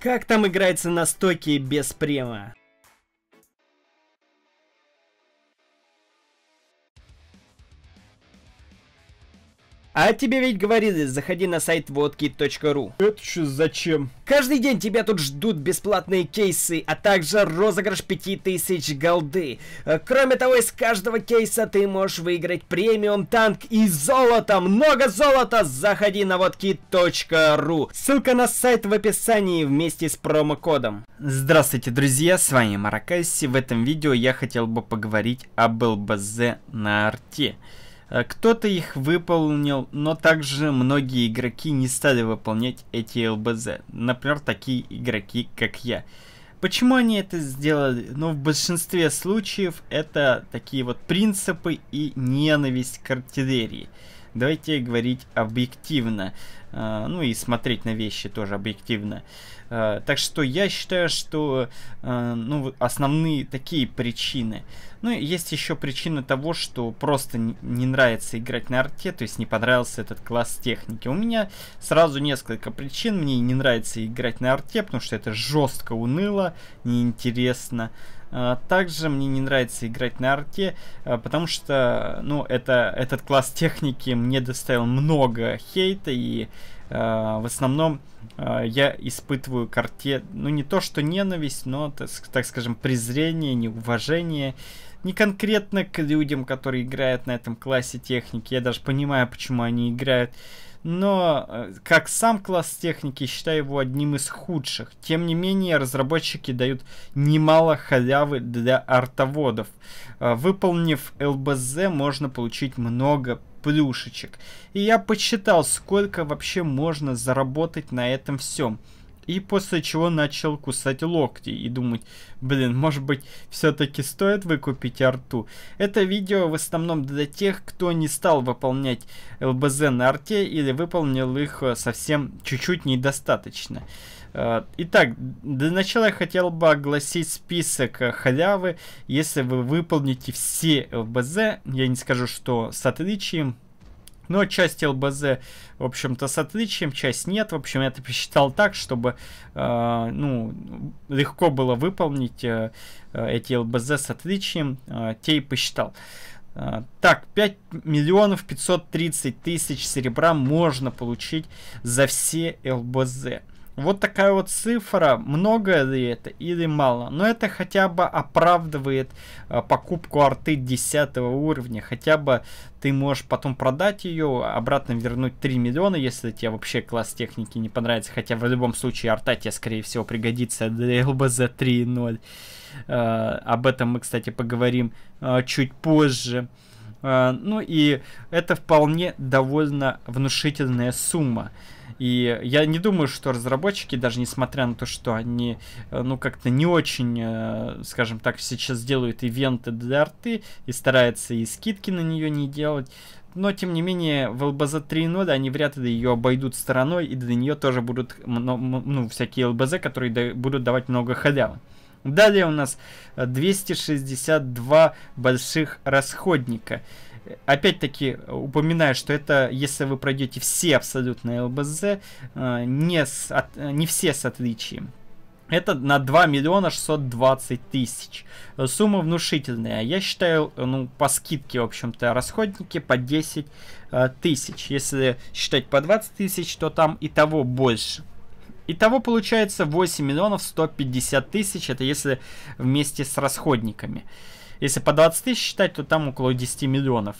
Как там играется на стоке без према? А тебе ведь говорили, заходи на сайт водки.ру. Это что зачем? Каждый день тебя тут ждут бесплатные кейсы, а также розыгрыш 5000 голды. Э, кроме того, из каждого кейса ты можешь выиграть премиум танк и золото. Много золота! Заходи на водки.ру. Ссылка на сайт в описании вместе с промокодом. Здравствуйте, друзья, с вами Маракаси. В этом видео я хотел бы поговорить об ЛБЗ на арте. Э, кто-то их выполнил, но также многие игроки не стали выполнять эти ЛБЗ. Например, такие игроки, как я. Почему они это сделали? Ну, в большинстве случаев это такие вот принципы и ненависть к артиллерии. Давайте говорить объективно. Э, ну и смотреть на вещи тоже объективно. Э, так что я считаю, что э, ну, основные такие причины. Ну и есть еще причина того, что просто не нравится играть на арте, то есть не понравился этот класс техники. У меня сразу несколько причин. Мне не нравится играть на арте, потому что это жестко уныло, неинтересно. А, также мне не нравится играть на арте, а, потому что, ну, это, этот класс техники мне доставил много хейта, и а, в основном я испытываю к арте, ну, не то что ненависть, но, так, так скажем, презрение, неуважение, не конкретно к людям, которые играют на этом классе техники. Я даже понимаю, почему они играют но э, как сам класс техники, считаю его одним из худших. Тем не менее, разработчики дают немало халявы для артоводов. Э, выполнив ЛБЗ, можно получить много плюшечек. И я посчитал, сколько вообще можно заработать на этом всем и после чего начал кусать локти и думать, блин, может быть, все-таки стоит выкупить арту. Это видео в основном для тех, кто не стал выполнять ЛБЗ на арте или выполнил их э, совсем чуть-чуть недостаточно. Э, итак, для начала я хотел бы огласить список э, халявы. Если вы выполните все ЛБЗ, я не скажу, что с отличием, но ну, часть ЛБЗ, в общем-то, с отличием, часть нет. В общем, я это посчитал так, чтобы э, ну, легко было выполнить э, эти ЛБЗ с отличием. Э, те и посчитал. Э, так, 5 миллионов 530 тысяч серебра можно получить за все ЛБЗ. Вот такая вот цифра, много ли это или мало. Но это хотя бы оправдывает э, покупку арты 10 уровня. Хотя бы ты можешь потом продать ее, обратно вернуть 3 миллиона, если тебе вообще класс техники не понравится. Хотя в любом случае арта тебе, скорее всего, пригодится для ЛБЗ 3.0. Э, об этом мы, кстати, поговорим э, чуть позже. Позже. А, ну и это вполне довольно внушительная сумма. И я не думаю, что разработчики, даже несмотря на то, что они, э, ну, как-то не очень, э, скажем так, сейчас делают ивенты для арты и стараются и скидки на нее не делать, но, тем не менее, в LBZ 3.0 они вряд ли ее обойдут стороной, и для нее тоже будут ну, всякие LBZ, которые будут давать много халявы. Далее у нас 262 э, больших расходника. Э, опять-таки э, упоминаю, что это если вы пройдете все абсолютные ЛБЗ, не, с, не все с отличием. Это на 2 миллиона 620 тысяч. Сумма внушительная. А я считаю, ну, по скидке, в общем-то, расходники по 10 тысяч. Если считать по 20 тысяч, то там и того больше. Итого получается 8 миллионов 150 тысяч, это если вместе с расходниками. Если по 20 тысяч считать, то там около 10 миллионов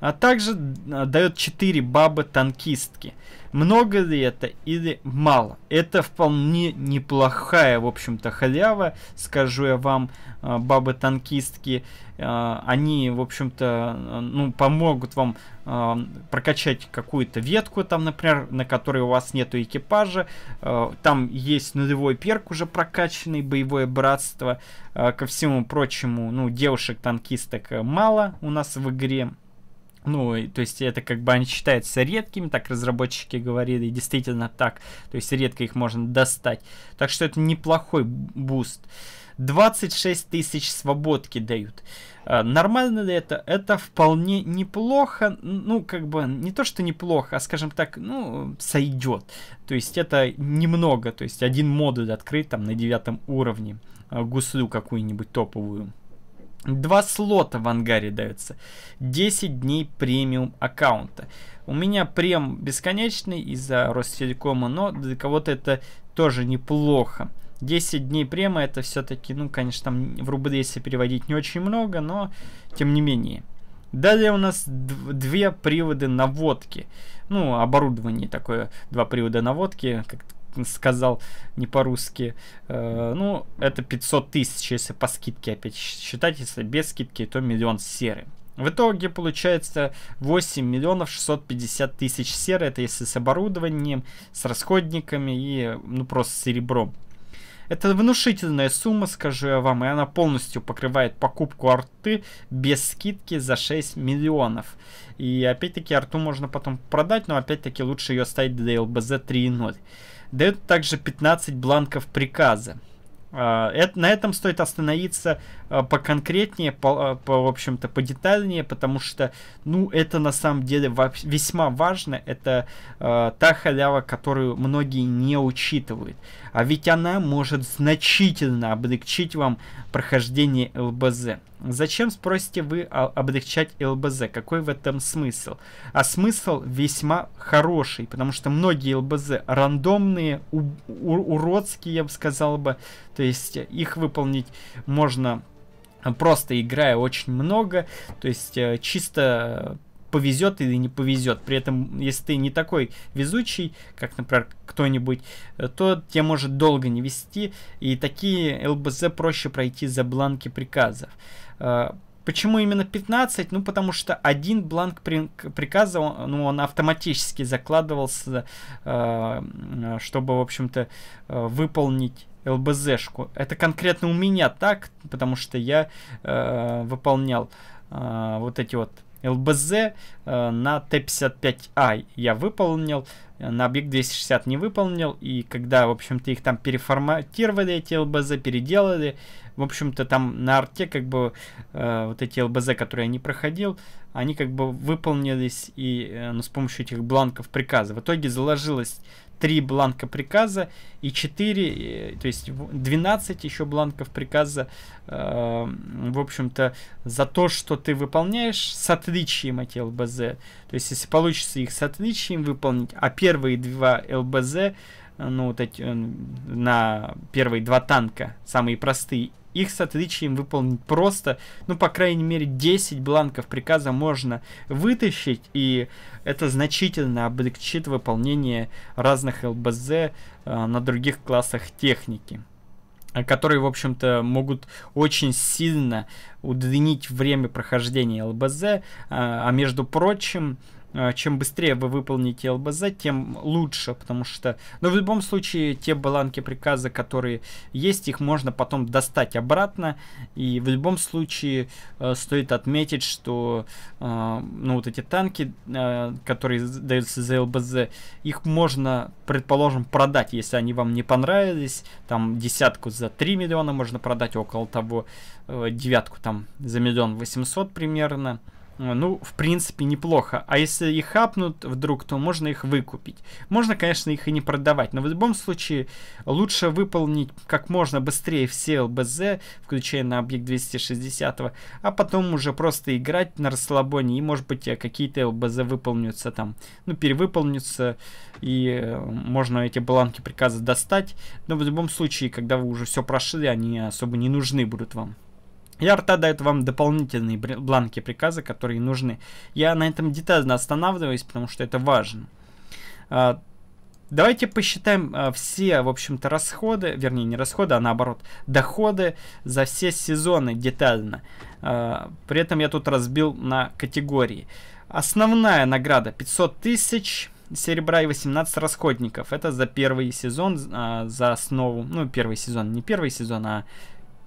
а также а, дает 4 бабы танкистки. Много ли это или мало? Это вполне неплохая, в общем-то, халява, скажу я вам, а, бабы-танкистки. А, они, в общем-то, ну, помогут вам прокачать какую-то ветку, там, например, на которой у вас нету экипажа. Там есть нулевой перк уже прокачанный, боевое братство. Ко всему прочему, ну, девушек-танкисток э, мало у нас в игре. Ну, то есть это как бы они считаются редкими, так разработчики говорили, и действительно так. То есть редко их можно достать. Так что это неплохой буст. 26 тысяч свободки дают. А, нормально ли это? Это вполне неплохо. Ну, как бы, не то, что неплохо, а, скажем так, ну, сойдет. То есть это немного. То есть один модуль открыть там на девятом уровне. А, гуслю какую-нибудь топовую. Два слота в ангаре дается. 10 дней премиум аккаунта. У меня прем бесконечный из-за Ростелекома, но для кого-то это тоже неплохо. 10 дней према это все-таки, ну, конечно, там в рубли, если переводить, не очень много, но тем не менее. Далее у нас две приводы наводки. Ну, оборудование такое, два привода наводки, как сказал не по-русски. Э, ну, это 500 тысяч, если по скидке опять считать, если без скидки, то миллион серы. В итоге получается 8 миллионов 650 тысяч серы, это если с оборудованием, с расходниками и ну просто с серебром. Это внушительная сумма, скажу я вам, и она полностью покрывает покупку арты без скидки за 6 миллионов. И опять-таки арту можно потом продать, но опять-таки лучше ее оставить для LBZ 3.0. Дают также 15 бланков приказа. А, это, на этом стоит остановиться а, поконкретнее, по, а, по, в общем-то, подетальнее, потому что, ну, это на самом деле весьма важно. Это э, та халява, которую многие не учитывают. А ведь она может значительно облегчить вам прохождение ЛБЗ. Зачем, спросите вы, а, облегчать ЛБЗ? Какой в этом смысл? А смысл весьма хороший, потому что многие ЛБЗ рандомные, уродские, я бы сказал бы. То есть э, их выполнить можно а, просто играя очень много. То есть э, чисто повезет или не повезет. При этом, если ты не такой везучий, как, например, кто-нибудь, э, то тебе может долго не вести, и такие ЛБЗ проще пройти за бланки приказов. Э, почему именно 15? Ну, потому что один бланк при, приказа, он, ну, он автоматически закладывался, э, чтобы, в общем-то, э, выполнить ЛБЗшку. Это конкретно у меня так, потому что я э, выполнял э, вот эти вот ЛБЗ э, на Т-55А я выполнил, э, на объект 260 не выполнил, и когда, в общем-то, их там переформатировали, эти ЛБЗ, переделали, в общем-то, там на арте, как бы, э, вот эти ЛБЗ, которые я не проходил, они, как бы, выполнились и, э, ну, с помощью этих бланков приказа. В итоге заложилось 3 бланка приказа и 4, э, то есть 12 еще бланков приказа, э, в общем-то, за то, что ты выполняешь с отличием эти ЛБЗ. То есть, если получится их с отличием выполнить, а первые два ЛБЗ ну, вот эти э, на первые два танка, самые простые, их с отличием выполнить просто, ну, по крайней мере, 10 бланков приказа можно вытащить, и это значительно облегчит выполнение разных ЛБЗ э, на других классах техники э, которые, в общем-то, могут очень сильно удлинить время прохождения ЛБЗ, э, а между прочим, а, чем быстрее вы выполните ЛБЗ, тем лучше, потому что... Но ну, в любом случае, те баланки приказа, которые есть, их можно потом достать обратно, и в любом случае э, стоит отметить, что э, ну, вот эти танки, э, которые даются за ЛБЗ, их можно, предположим, продать, если они вам не понравились, там десятку за 3 миллиона можно продать, около того, э, девятку там за миллион восемьсот примерно, ну, в принципе, неплохо. А если их хапнут вдруг, то можно их выкупить. Можно, конечно, их и не продавать, но в любом случае лучше выполнить как можно быстрее все ЛБЗ, включая на объект 260, а потом уже просто играть на расслабоне, и, может быть, э, какие-то ЛБЗ выполнятся там, ну, перевыполнятся, и э, можно эти бланки приказа достать, но в любом случае, когда вы уже все прошли, они особо не нужны будут вам. Ярта дает вам дополнительные бланки приказа, которые нужны. Я на этом детально останавливаюсь, потому что это важно. А, давайте посчитаем а, все, в общем-то, расходы, вернее, не расходы, а наоборот, доходы за все сезоны детально. А, при этом я тут разбил на категории. Основная награда 500 тысяч серебра и 18 расходников. Это за первый сезон, за основу, ну, первый сезон, не первый сезон, а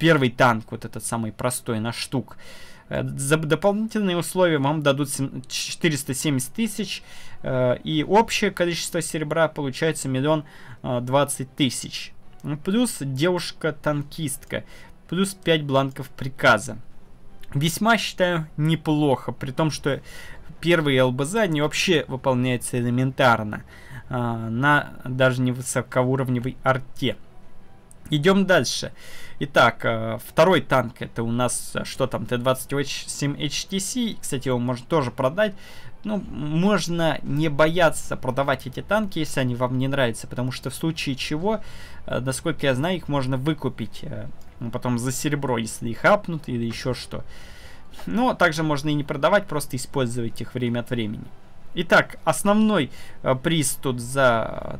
первый танк, вот этот самый простой на штук. Э, за дополнительные условия вам дадут 470 тысяч, э, и общее количество серебра получается миллион э, двадцать тысяч. Ну, плюс девушка-танкистка, плюс 5 бланков приказа. Весьма считаю неплохо, при том, что первые ЛБЗ, они вообще выполняются элементарно, на даже не невысоковуровневой арте. Идем дальше. Дальше. Итак, э, второй танк это у нас, э, что там, Т-27 HTC. Кстати, его можно тоже продать. Ну, можно не бояться продавать эти танки, если они вам не нравятся, потому что в случае чего, э, насколько я знаю, их можно выкупить Ну потом за серебро, если их апнут или еще что. Но также можно и не продавать, просто использовать их время от времени. Итак, основной приз тут за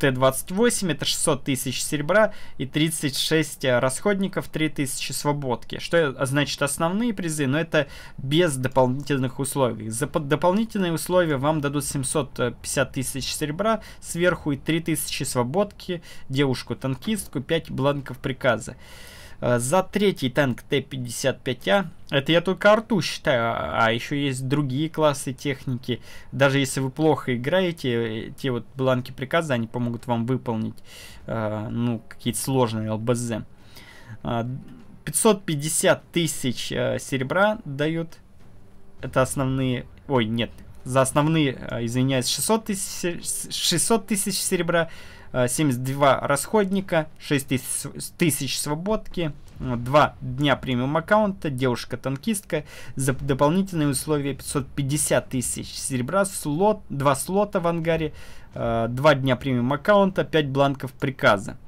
Т-28 это 600 тысяч серебра и 36 э, расходников, 3000 свободки. Что э, значит основные призы? Но ну, это без дополнительных условий. За дополнительные условия вам дадут 750 э, тысяч серебра сверху и 3000 свободки, девушку-танкистку, 5 бланков приказа. Э, за третий танк Т-55А, это я только арту считаю, а, а еще есть другие классы техники. Даже если вы плохо играете, э, те вот бланки приказа, они помогут вам выполнить, э, ну, какие-то сложные ЛБЗ. 550 тысяч серебра дают. Это основные... Ой, нет, за основные, э, извиняюсь, 600 тысяч, 600 тысяч серебра, 72 э, расходника, 6 тысяч, тысяч свободки, 2 дня премиум аккаунта, девушка-танкистка, за дополнительные условия 550 тысяч серебра, слот, 2 слота в ангаре, 2 э, дня премиум аккаунта, 5 бланков приказа.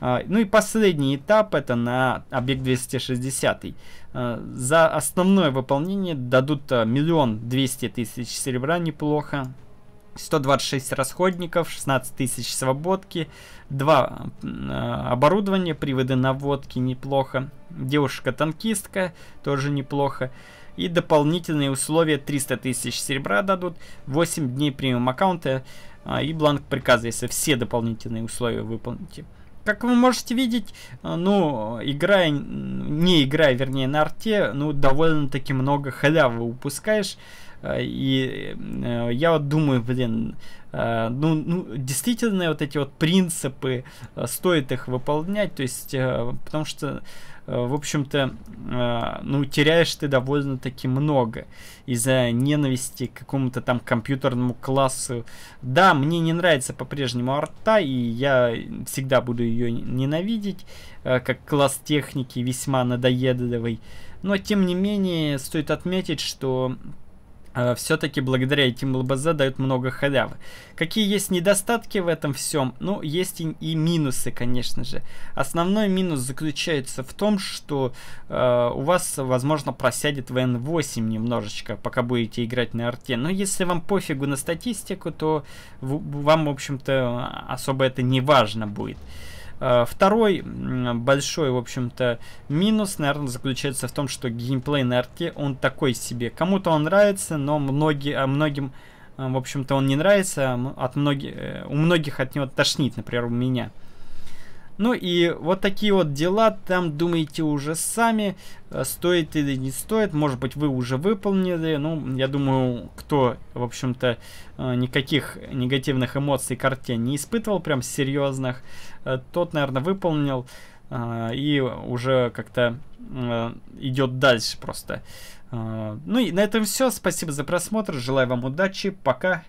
А, ну и последний этап это на объект 260. А, за основное выполнение дадут а, миллион двести тысяч серебра неплохо. 126 расходников, 16 тысяч свободки, 2 э, оборудования, приводы наводки неплохо, девушка-танкистка тоже неплохо. И дополнительные условия 300 тысяч серебра дадут, 8 дней премиум аккаунта э, и бланк приказа, если все дополнительные условия выполните. Как вы можете видеть, э, ну, играя, не играя, вернее, на арте, ну, довольно-таки много халявы упускаешь. Э, и э, я вот думаю, блин, э, ну, ну, действительно вот эти вот принципы, стоит их выполнять, то есть, потому что, в общем-то, ну, теряешь ты довольно-таки много из-за ненависти к какому-то там компьютерному классу. Да, мне не нравится по-прежнему арта, и я всегда буду ее ненавидеть, как класс техники весьма надоедливый, но, тем не менее, стоит отметить, что а, все-таки благодаря этим ЛБЗ дают много халявы. Какие есть недостатки в этом всем? Ну, есть и, и минусы, конечно же. Основной минус заключается в том, что э, у вас, возможно, просядет ВН-8 немножечко, пока будете играть на арте. Но если вам пофигу на статистику, то в, вам, в общем-то, особо это не важно будет. Э, второй большой, в общем-то, минус, наверное, заключается в том, что геймплей на арте, он такой себе. Кому-то он нравится, но многие, а многим, э, в общем-то, он не нравится. А от многих, э, у многих от него тошнит, например, у меня. Ну и вот такие вот дела, там думаете уже сами, э, стоит или не стоит, может быть вы уже выполнили, ну я думаю, кто, в общем-то, э, никаких негативных эмоций к арте не испытывал, прям серьезных, э, тот, наверное, выполнил и уже как-то идет дальше просто. Ну и на этом все, спасибо за просмотр, желаю вам удачи, пока!